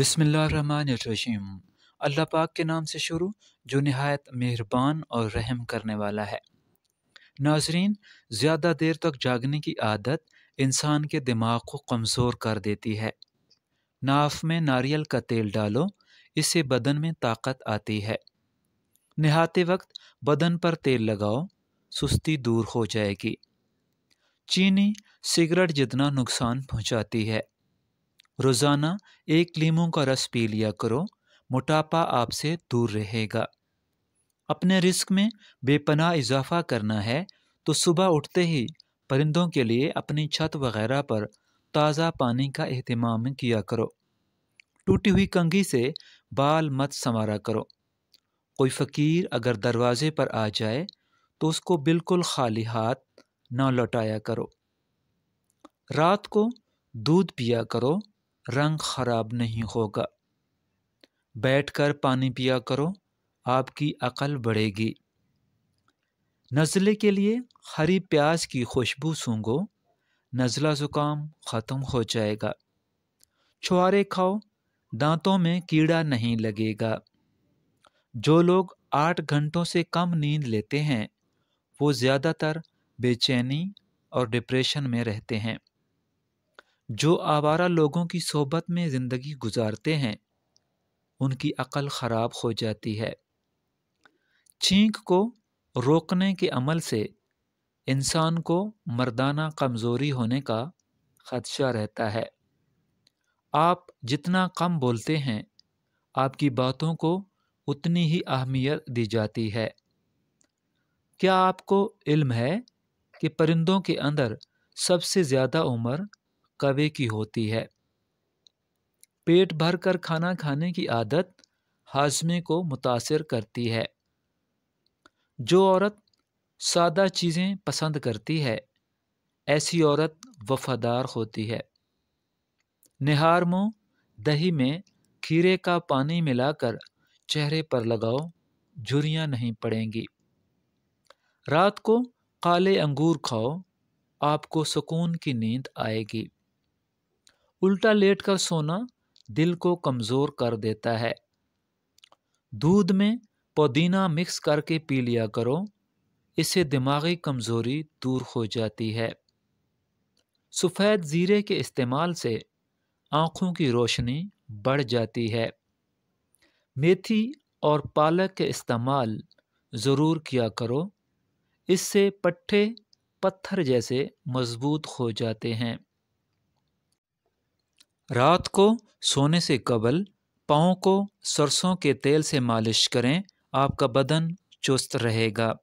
बिसमीम अल्लाह पाक के नाम से शुरू जो नहायत मेहरबान और रहम करने वाला है नाजरीन ज़्यादा देर तक जागने की आदत इंसान के दिमाग को कमज़ोर कर देती है नाफ में नारियल का तेल डालो इससे बदन में ताकत आती है नहाते वक्त बदन पर तेल लगाओ सुस्ती दूर हो जाएगी चीनी सिगरेट जितना नुकसान पहुंचाती है रोज़ाना एक लीमू का रस पी लिया करो मोटापा आपसे दूर रहेगा अपने रिस्क में बेपनाह इजाफा करना है तो सुबह उठते ही परिंदों के लिए अपनी छत वगैरह पर ताज़ा पानी का अहतमाम किया करो टूटी हुई कंघी से बाल मत संवारा करो कोई फ़कीर अगर दरवाज़े पर आ जाए तो उसको बिल्कुल खाली हाथ न लौटाया करो रात को दूध पिया करो रंग ख़राब नहीं होगा बैठकर पानी पिया करो आपकी अकल बढ़ेगी नज़ले के लिए हरी प्याज की खुशबू सूंघो नज़ला ज़ुकाम ख़त्म हो जाएगा छुआरे खाओ दांतों में कीड़ा नहीं लगेगा जो लोग आठ घंटों से कम नींद लेते हैं वो ज़्यादातर बेचैनी और डिप्रेशन में रहते हैं जो आवारा लोगों की सोबत में ज़िंदगी गुजारते हैं उनकी अकल ख़राब हो जाती है छींक को रोकने के अमल से इंसान को मर्दाना कमज़ोरी होने का ख़दशा रहता है आप जितना कम बोलते हैं आपकी बातों को उतनी ही अहमियत दी जाती है क्या आपको इल्म है कि परिंदों के अंदर सबसे ज़्यादा उम्र कवे की होती है पेट भर कर खाना खाने की आदत हाजमे को मुतासर करती है जो औरत सादा चीज़ें पसंद करती है ऐसी औरत वफादार होती है निहार मुँह दही में खीरे का पानी मिलाकर चेहरे पर लगाओ झुरियाँ नहीं पड़ेंगी रात को काले अंगूर खाओ आपको सुकून की नींद आएगी उल्टा लेटकर सोना दिल को कमज़ोर कर देता है दूध में पुदीना मिक्स करके पी लिया करो इससे दिमागी कमज़ोरी दूर हो जाती है सफ़ेद ज़ीरे के इस्तेमाल से आँखों की रोशनी बढ़ जाती है मेथी और पालक के इस्तेमाल ज़रूर किया करो इससे पट्टे पत्थर जैसे मज़बूत हो जाते हैं रात को सोने से कबल पाँव को सरसों के तेल से मालिश करें आपका बदन चुस्त रहेगा